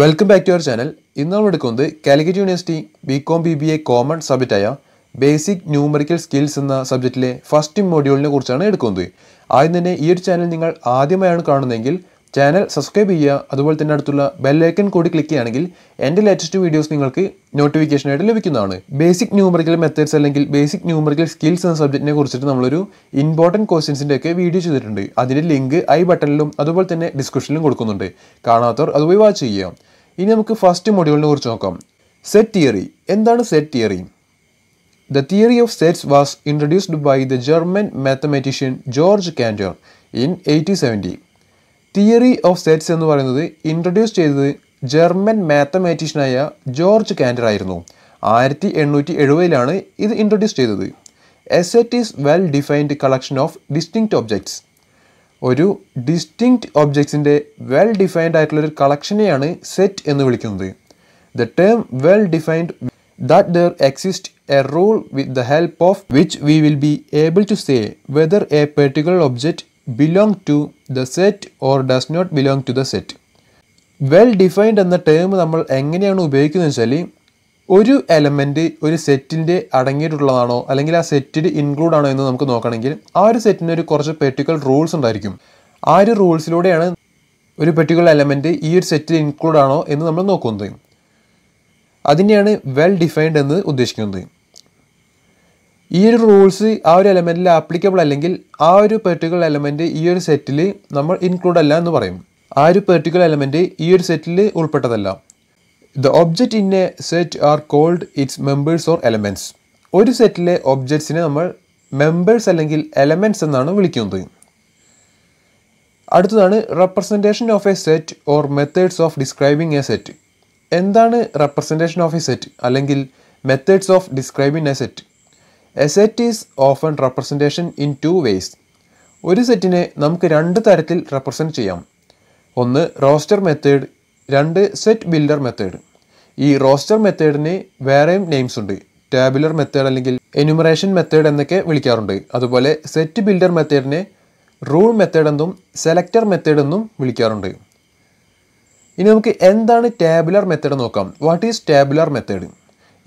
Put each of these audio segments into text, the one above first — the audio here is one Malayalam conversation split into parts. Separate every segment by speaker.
Speaker 1: Welcome back to our channel ഇന്ന് നമ്മൾ എടുക്കുന്നത് Calicut university B Com B B A common സബ്ജക്റ്റായ ബേസിക് ന്യൂമറിക്കൽ സ്കിൽസ് എന്ന സബ്ജക്റ്റിലെ ഫസ്റ്റ് മോഡ്യൂളിനെ കുറിച്ചാണ് എടുക്കുന്നത് ആദ്യം തന്നെ ഈ ഒരു ചാനൽ നിങ്ങൾ ആദ്യമായാണ് കാണുന്നതെങ്കിൽ ചാനൽ സബ്സ്ക്രൈബ് ചെയ്യുക അതുപോലെ തന്നെ അടുത്തുള്ള ബെല്ലൈക്കൺ കൂടി ക്ലിക്ക് ചെയ്യുകയാണെങ്കിൽ എൻ്റെ ലേറ്റസ്റ്റ് വീഡിയോസ് നിങ്ങൾക്ക് നോട്ടിഫിക്കേഷനായിട്ട് ലഭിക്കുന്നതാണ് ബേസിക് ന്യൂമറിക്കൽ മെത്തേഡ്സ് അല്ലെങ്കിൽ ബേസിക് ന്യൂമറിക്കൽ സ്കിൽസ് എന്ന സബ്ജക്റ്റിനെ കുറിച്ചിട്ട് നമ്മളൊരു ഇമ്പോർട്ടൻറ്റ് ക്വസ്റ്റ്യൻസിൻ്റെ ഒക്കെ വീഡിയോ ചെയ്തിട്ടുണ്ട് അതിൻ്റെ ലിങ്ക് ഐ ബട്ടണിലും അതുപോലെ തന്നെ ഡിസ്ക്രിപ്ഷനിലും കൊടുക്കുന്നുണ്ട് കാണാത്തവർ അത് പോയി വാച്ച് ചെയ്യാം ഇനി നമുക്ക് ഫസ്റ്റ് മൊഡ്യൂളിനെ കുറിച്ച് നോക്കാം സെറ്റ് തിയറി എന്താണ് set theory the theory of sets was introduced by the German mathematician George Cantor in eighteen seventy theory of sets എന്ന് പറയുന്നത് ഇൻട്രൊഡ്യൂസ് ചെയ്തത് ജർമ്മൻ മാത്തമാറ്റീഷ്യനായ ജോർജ് കാൻഡർ ആയിരുന്നു ആയിരത്തി എണ്ണൂറ്റി എഴുപതിലാണ് ഇത് ഇൻട്രൊഡ്യൂസ് ചെയ്തത് set is well defined collection of distinct objects ഒരു ഡിസ്റ്റിങ്ക്റ്റ് ഒബ്ജക്ട്സിൻ്റെ വെൽ ഡിഫൈൻഡ് ആയിട്ടുള്ളൊരു കളക്ഷനെയാണ് സെറ്റ് എന്ന് വിളിക്കുന്നത് the term well defined that there exist a rule with the help of which we will be able to say whether a particular object belong to the set or does not belong to the set well defined എന്ന ടേം നമ്മൾ എങ്ങനെയാണ് ഉപയോഗിക്കുന്നത് വെച്ചാൽ ഒരു എലമെൻറ്റ് ഒരു സെറ്റിൻ്റെ അടങ്ങിയിട്ടുള്ളതാണോ അല്ലെങ്കിൽ ആ സെറ്റിൽ ഇൻക്ലൂഡ് ആണോ എന്ന് നമുക്ക് നോക്കണമെങ്കിൽ ആ ഒരു സെറ്റിന് ഒരു കുറച്ച് പെർട്ടിക്കുലർ റൂൾസ് ഉണ്ടായിരിക്കും ആ ഒരു റൂൾസിലൂടെയാണ് ഒരു പെർട്ടിക്കുലർ എലമെൻറ്റ് ഈ ഒരു സെറ്റിൽ ഇൻക്ലൂഡ് ആണോ എന്ന് നമ്മൾ നോക്കുന്നത് അതിനെയാണ് വെൽ ഡിഫൈൻഡ് എന്ന് ഉദ്ദേശിക്കുന്നത് ഈ ഒരു റൂൾസ് ആ ഒരു എലമെൻറ്റിൽ ആപ്ലിക്കബിൾ അല്ലെങ്കിൽ ആ ഒരു പെർട്ടിക്കുലർ എലമെൻറ്റ് ഈ ഒരു സെറ്റിൽ നമ്മൾ ഇൻക്ലൂഡ് അല്ല എന്ന് പറയും ആ ഒരു പെർട്ടിക്കുലർ എലമെൻറ്റ് ഈ ഒരു സെറ്റിൽ ഉൾപ്പെട്ടതല്ല the object in a set are called its members or elements ഒരു സെറ്റിലെ ഒബ്ജക്ട്സിനെ നമ്മൾ മെമ്പേഴ്സ് അല്ലെങ്കിൽ എലമെൻറ്റ്സ് എന്നാണ് വിളിക്കുന്നത് അടുത്തതാണ് representation of a set or methods of describing a set എന്താണ് റെപ്രസെൻറ്റേഷൻ ഓഫ് എ സെറ്റ് അല്ലെങ്കിൽ methods of describing a set a set is often representation in two ways ഒരു സെറ്റിനെ നമുക്ക് രണ്ട് തരത്തിൽ റെപ്രസെൻ്റ് ചെയ്യാം ഒന്ന് റോസ്റ്റർ മെത്തേഡ് രണ്ട് സെറ്റ് ബിൽഡർ മെത്തേഡ് ഈ റോസ്റ്റർ മെത്തേഡിന് വേറെയും നെയിംസ് ഉണ്ട് ടാബുലർ മെത്തേഡ് അല്ലെങ്കിൽ എനുമറേഷൻ മെത്തേഡ് എന്നൊക്കെ വിളിക്കാറുണ്ട് അതുപോലെ സെറ്റ് ബിൽഡർ മെത്തേഡിനെ റൂൾ മെത്തേഡ് എന്നും സെലക്ടർ മെത്തേഡ് എന്നും വിളിക്കാറുണ്ട് ഇനി നമുക്ക് എന്താണ് ടാബുലർ മെത്തേഡ് നോക്കാം what is tabular method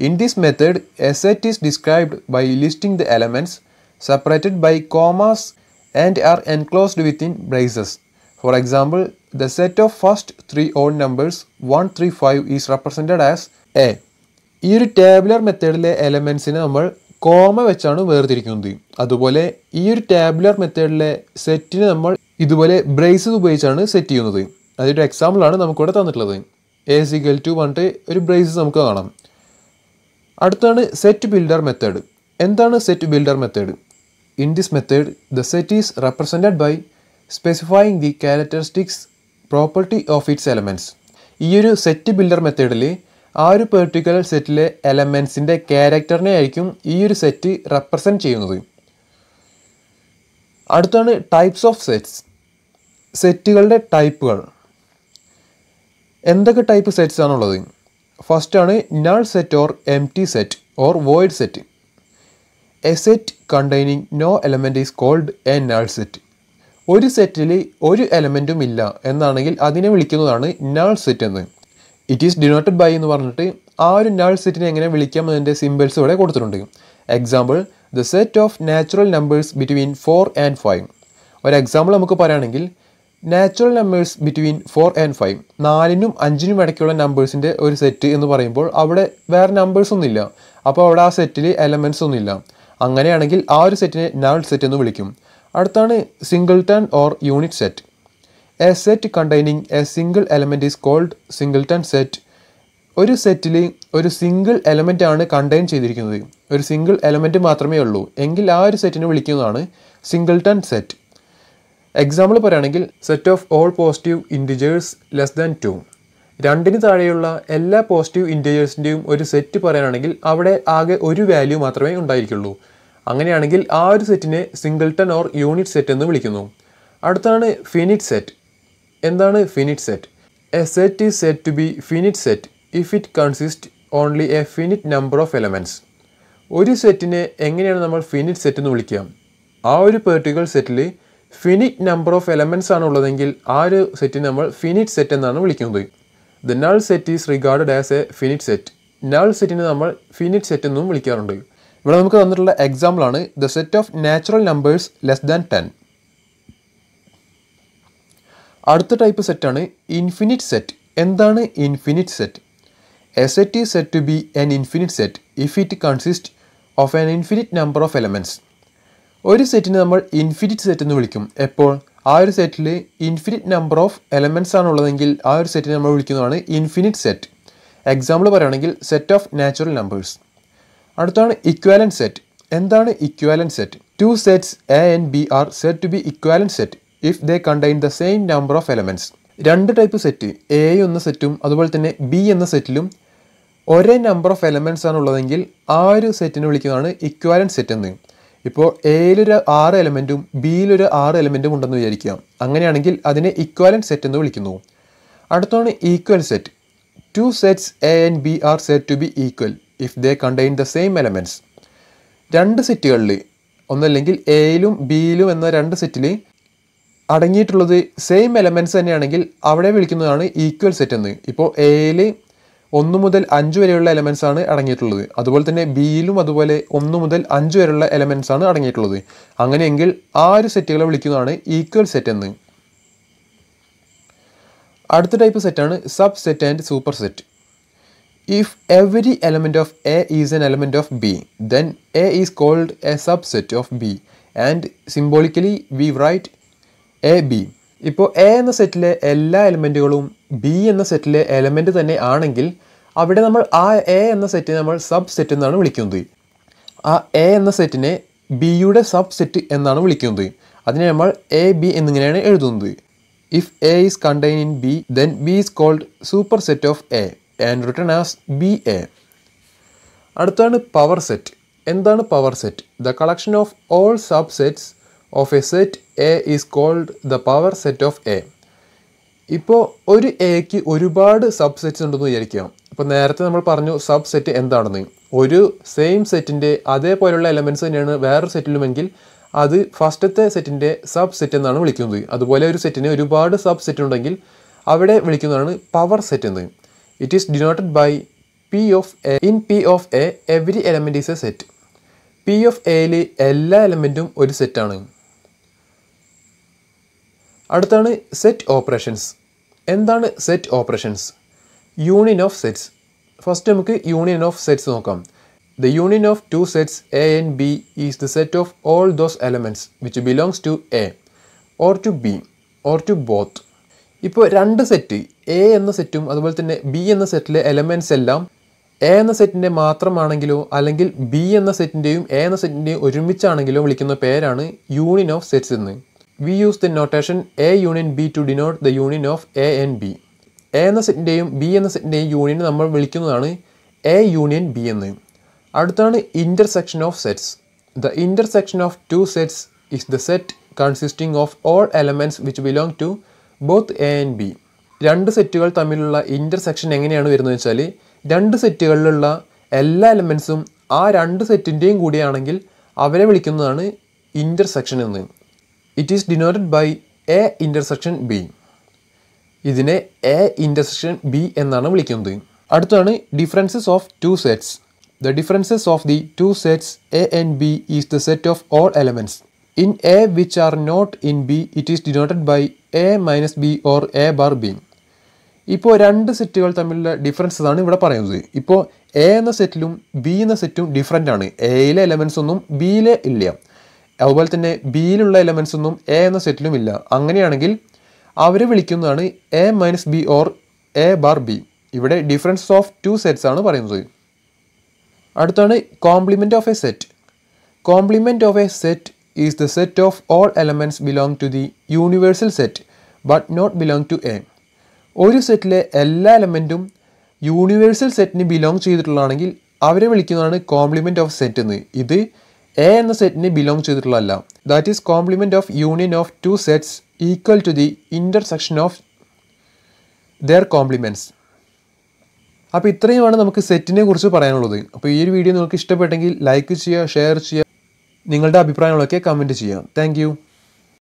Speaker 1: In this method, a set is described by listing the elements separated by commas and are enclosed within braces. For example, the set of first three odd numbers 1, 3, 5 is represented as A. ഈ ഒരു ടേബുലർ മെത്തേഡിലെ എലമെൻസിനെ നമ്മൾ കോമ വെച്ചാണ് വേർതിരിക്കുന്നത് അതുപോലെ ഈ ഒരു ടേബുലർ മെത്തേഡിലെ സെറ്റിനെ നമ്മൾ ഇതുപോലെ ബ്രേസസ് ഉപയോഗിച്ചാണ് സെറ്റ് ചെയ്യുന്നത് അതിൻ്റെ എക്സാമ്പിളാണ് നമുക്കിവിടെ തന്നിട്ടുള്ളത് എ സിഗൽ ടു പറഞ്ഞിട്ട് ഒരു ബ്രേസസ് നമുക്ക് കാണാം അടുത്താണ് സെറ്റ് ബിൽഡർ മെത്തേഡ് എന്താണ് set builder method in this method the set is represented by specifying the characteristics property of its elements ഈ ഒരു സെറ്റ് ബിൽഡർ മെത്തേഡിൽ ആ ഒരു പെർട്ടിക്കുലർ സെറ്റിലെ എലമെൻസിൻ്റെ ക്യാരക്ടറിനെ ആയിരിക്കും ഈ ഒരു സെറ്റ് റെപ്രസെൻറ്റ് ചെയ്യുന്നത് അടുത്താണ് ടൈപ്സ് ഓഫ് സെറ്റ്സ് സെറ്റുകളുടെ ടൈപ്പുകൾ എന്തൊക്കെ ടൈപ്പ് സെറ്റ്സ് ആണുള്ളത് ഫസ്റ്റാണ് null set or empty set or void set a set containing no element is called a null set ഒരു സെറ്റിൽ ഒരു എലമെൻറ്റും ഇല്ല എന്നാണെങ്കിൽ അതിനെ വിളിക്കുന്നതാണ് നൾ സെറ്റ് എന്ന് ഇറ്റ് ഈസ് ഡിനോട്ടഡ് ബൈ എന്ന് പറഞ്ഞിട്ട് ആ ഒരു നൾ സെറ്റിനെ എങ്ങനെ വിളിക്കാം എന്നതിൻ്റെ സിമ്പിൾസ് ഇവിടെ കൊടുത്തിട്ടുണ്ട് example the set of natural numbers between four and five ഒരു എക്സാമ്പിൾ നമുക്ക് പറയുകയാണെങ്കിൽ natural numbers between four and five നാലിനും അഞ്ചിനും ഇടയ്ക്കുള്ള നമ്പേഴ്സിൻ്റെ ഒരു സെറ്റ് എന്ന് പറയുമ്പോൾ അവിടെ വേറെ നമ്പേഴ്സ് ഒന്നുമില്ല അപ്പോൾ അവിടെ ആ സെറ്റിൽ എലമെൻസ് ഒന്നുമില്ല അങ്ങനെയാണെങ്കിൽ ആ ഒരു സെറ്റിനെ നൾ സെറ്റ് എന്ന് വിളിക്കും അടുത്താണ് singleton or unit set a set containing a single element is called singleton set ഒരു സെറ്റിൽ ഒരു സിംഗിൾ എലമെൻ്റ് ആണ് കണ്ടെയ്ൻ ചെയ്തിരിക്കുന്നത് ഒരു സിംഗിൾ എലമെൻറ്റ് മാത്രമേ ഉള്ളൂ എങ്കിൽ ആ ഒരു സെറ്റിനെ വിളിക്കുന്നതാണ് സിംഗിൾട്ടൺ സെറ്റ് എക്സാമ്പിൾ പറയുകയാണെങ്കിൽ set of all positive integers less than two രണ്ടിന് താഴെയുള്ള എല്ലാ പോസിറ്റീവ് ഇൻറ്റീജേഴ്സിൻ്റെയും ഒരു സെറ്റ് പറയാനാണെങ്കിൽ അവിടെ ആകെ ഒരു വാല്യൂ മാത്രമേ ഉണ്ടായിരിക്കുള്ളൂ അങ്ങനെയാണെങ്കിൽ ആ ഒരു സെറ്റിനെ സിംഗിൾട്ടൺ ഓർ യൂണിറ്റ് സെറ്റ് എന്ന് വിളിക്കുന്നു അടുത്താണ് ഫിനിറ്റ് സെറ്റ് എന്താണ് finite set a set is said to be finite set if it consist only a finite number of elements ഒരു സെറ്റിനെ എങ്ങനെയാണ് നമ്മൾ ഫിനിറ്റ് സെറ്റ് എന്ന് വിളിക്കുക ആ ഒരു പെർട്ടിക്കുലർ സെറ്റിൽ ഫിനിറ്റ് നമ്പർ ഓഫ് എലമെൻറ്റ്സ് ആണ് ഉള്ളതെങ്കിൽ ആ ഒരു സെറ്റിനെ നമ്മൾ ഫിനിറ്റ് സെറ്റ് എന്നാണ് വിളിക്കുന്നത് the null set is regarded as a finite set null സെറ്റിനെ നമ്മൾ ഫിനിറ്റ് സെറ്റ് എന്നും വിളിക്കാറുണ്ട് ഇവിടെ നമുക്ക് തന്നിട്ടുള്ള ആണ് the set of natural numbers less than ten അടുത്ത ടൈപ്പ് സെറ്റാണ് ഇൻഫിനിറ്റ് സെറ്റ് എന്താണ് infinite set a set is said to be an infinite set if it consist of an infinite number of elements ഒരു സെറ്റിനെ നമ്മൾ ഇൻഫിനിറ്റ് സെറ്റ് എന്ന് വിളിക്കും എപ്പോൾ ആ ഒരു സെറ്റിൽ ഇൻഫിനിറ്റ് നമ്പർ ഓഫ് എലമെൻറ്റ്സ് ആണ് ഉള്ളതെങ്കിൽ ആ ഒരു സെറ്റിനെ നമ്മൾ വിളിക്കുന്നതാണ് ഇൻഫിനിറ്റ് സെറ്റ് എക്സാമ്പിൾ പറയുകയാണെങ്കിൽ സെറ്റ് ഓഫ് നാച്ചുറൽ നമ്പേഴ്സ് അടുത്താണ് ഇക്വാലൻറ്റ് സെറ്റ് എന്താണ് equivalent set two sets A and B are said to be equivalent set if they contain the same number of elements രണ്ട് ടൈപ്പ് സെറ്റ് എ എന്ന സെറ്റും അതുപോലെ തന്നെ ബി എന്ന സെറ്റിലും ഒരേ നമ്പർ ഓഫ് എലമെൻറ്റ്സ് ആണ് ഉള്ളതെങ്കിൽ ആ ഒരു സെറ്റിനെ വിളിക്കുന്നതാണ് ഇക്വാലൻറ്റ് സെറ്റ് എന്ന് ഇപ്പോൾ എയിലൊരു ആറ് എലമെൻറ്റും ബിയിലൊരു ആറ് എലമെൻറ്റും ഉണ്ടെന്ന് വിചാരിക്കുക അങ്ങനെയാണെങ്കിൽ അതിനെ ഇക്വാലൻറ്റ് സെറ്റ് എന്ന് വിളിക്കുന്നു അടുത്താണ് equal set two sets A and B are said to be equal if they contain the same elements രണ്ട് സെറ്റുകളിൽ ഒന്നല്ലെങ്കിൽ എയിലും ബിയിലും എന്ന രണ്ട് സെറ്റിൽ അടങ്ങിയിട്ടുള്ളത് സെയിം എലമെൻറ്റ്സ് തന്നെയാണെങ്കിൽ അവിടെ വിളിക്കുന്നതാണ് ഈക്വൽ സെറ്റ് എന്ന് ഇപ്പോൾ എയിൽ ഒന്ന് മുതൽ അഞ്ച് വരെയുള്ള എലമെൻസ് ആണ് അടങ്ങിയിട്ടുള്ളത് അതുപോലെ തന്നെ ബിയിലും അതുപോലെ ഒന്ന് മുതൽ അഞ്ച് വരെയുള്ള എലമെൻസ് ആണ് അടങ്ങിയിട്ടുള്ളത് അങ്ങനെയെങ്കിൽ ആറ് സെറ്റുകളെ വിളിക്കുന്നതാണ് ഈക്വൽ സെറ്റ് എന്ന് അടുത്ത ടൈപ്പ് സെറ്റാണ് subset and superset if every element of A is an element of B then A is called a subset of B and symbolically we write A B ഇപ്പോൾ എ എന്ന സെറ്റിലെ എല്ലാ എലമെൻറ്റുകളും ബി എന്ന സെറ്റിലെ എലമെൻറ്റ് തന്നെ ആണെങ്കിൽ അവിടെ നമ്മൾ ആ എ എന്ന സെറ്റിനെ നമ്മൾ സബ് സെറ്റ് എന്നാണ് വിളിക്കുന്നത് ആ എ എന്ന സെറ്റിനെ ബിയുടെ സബ് സെറ്റ് എന്നാണ് വിളിക്കുന്നത് അതിനെ നമ്മൾ എ ബി എന്നിങ്ങനെയാണ് എഴുതുന്നത് if A is contain in B then B is called superset of A and return as B A അടുത്താണ് പവർ സെറ്റ് എന്താണ് power set the collection of all subsets of a set A is called the power set of A ഇപ്പോൾ ഒരു എക്ക് ഒരുപാട് സബ് സെറ്റ്സ് ഉണ്ടെന്ന് വിചാരിക്കുക ഇപ്പോൾ നേരത്തെ നമ്മൾ പറഞ്ഞു സബ് സെറ്റ് എന്താണെന്ന് ഒരു സെയിം സെറ്റിൻ്റെ അതേപോലെയുള്ള എലമെൻറ്റ്സ് തന്നെയാണ് വേറൊരു സെറ്റിലുമെങ്കിൽ അത് ഫസ്റ്റത്തെ സെറ്റിൻ്റെ സബ് സെറ്റ് എന്നാണ് വിളിക്കുന്നത് അതുപോലെ ഒരു സെറ്റിന് ഒരുപാട് സബ് സെറ്റ് ഉണ്ടെങ്കിൽ അവിടെ വിളിക്കുന്നതാണ് പവർ സെറ്റ് എന്ന് it is denoted by P of A in P of A every element is a set P of എയിൽ എല്ലാ എലമെൻറ്റും ഒരു സെറ്റാണ് അടുത്താണ് സെറ്റ് ഓപ്പറേഷൻസ് എന്താണ് set operations union of sets first നമുക്ക് യൂണിയൻ ഓഫ് സെറ്റ്സ് നോക്കാം the union of two sets A and B is the set of all those elements which belongs to A or to B or to both ഇപ്പോൾ രണ്ട് സെറ്റ് എ എന്ന സെറ്റും അതുപോലെ തന്നെ ബി എന്ന സെറ്റിലെ എലമെൻറ്റ്സ് എല്ലാം എ എന്ന സെറ്റിൻ്റെ മാത്രമാണെങ്കിലോ അല്ലെങ്കിൽ ബി എന്ന സെറ്റിൻ്റെയും എ എന്ന സെറ്റിൻ്റെയും ഒരുമിച്ചാണെങ്കിലോ വിളിക്കുന്ന പേരാണ് യൂണിയൻ ഓഫ് സെറ്റ്സ് എന്ന് we use the notation A union B to denote the union of A and B. A എന്ന സെറ്റിൻ്റെയും ബി എന്ന സെറ്റിൻ്റെയും യൂണിയനെ നമ്മൾ വിളിക്കുന്നതാണ് എ യൂണിയൻ ബി എന്ന് അടുത്താണ് intersection of sets the intersection of two sets is the set consisting of all elements which belong to both A and B രണ്ട് സെറ്റുകൾ തമ്മിലുള്ള ഇൻ്റർസെക്ഷൻ എങ്ങനെയാണ് വരുന്നത് വെച്ചാൽ രണ്ട് സെറ്റുകളിലുള്ള എല്ലാ എലമെൻസും ആ രണ്ട് സെറ്റിൻ്റെയും കൂടിയാണെങ്കിൽ അവരെ വിളിക്കുന്നതാണ് ഇൻ്റർസെക്ഷൻ എന്ന് it is denoted by A intersection B ഇതിനെ എ ഇൻ്റർസെക്ഷൻ ബി എന്നാണ് വിളിക്കുന്നത് അടുത്താണ് differences of two sets the differences of the two sets A and B is the set of all elements in A which are not in B it is denoted by A minus B or A bar B ഇപ്പോൾ രണ്ട് സെറ്റുകൾ തമ്മിലുള്ള ഡിഫറൻസ് ആണ് ഇവിടെ പറയുന്നത് ഇപ്പോൾ എ എന്ന സെറ്റിലും ബി എന്ന സെറ്റും ഡിഫറൻ്റ് ആണ് എയിലെ എലമെൻസ് ഒന്നും ബിയിലെ ഇല്ല അതുപോലെ തന്നെ ബിയിലുള്ള എലമെൻസ് ഒന്നും എ എന്ന സെറ്റിലും ഇല്ല അങ്ങനെയാണെങ്കിൽ അവരെ വിളിക്കുന്നതാണ് A minus B or A bar B ഇവിടെ ഡിഫറൻസ് ഓഫ് ടു സെറ്റ്സ് ആണ് പറയുന്നത് അടുത്താണ് complement of a set complement of a set is the set of all elements belong to the universal set but not belong to A ഒരു സെറ്റിലെ എല്ലാ എലമെൻറ്റും യൂണിവേഴ്സൽ സെറ്റിന് ബിലോങ് ചെയ്തിട്ടുള്ളതാണെങ്കിൽ അവരെ വിളിക്കുന്നതാണ് കോംപ്ലിമെൻ്റ് ഓഫ് സെറ്റ് എന്ന് ഇത് എ എന്ന സെറ്റിന് ബിലോങ് ചെയ്തിട്ടുള്ളതല്ല that is complement of union of two sets equal to the intersection of their complements അപ്പോൾ ഇത്രയുമാണ് നമുക്ക് സെറ്റിനെ കുറിച്ച് പറയാനുള്ളത് അപ്പോൾ ഈ ഒരു വീഡിയോ നിങ്ങൾക്ക് ഇഷ്ടപ്പെട്ടെങ്കിൽ ലൈക്ക് ചെയ്യുക ഷെയർ ചെയ്യുക നിങ്ങളുടെ അഭിപ്രായങ്ങളൊക്കെ കമൻറ്റ് ചെയ്യുക താങ്ക്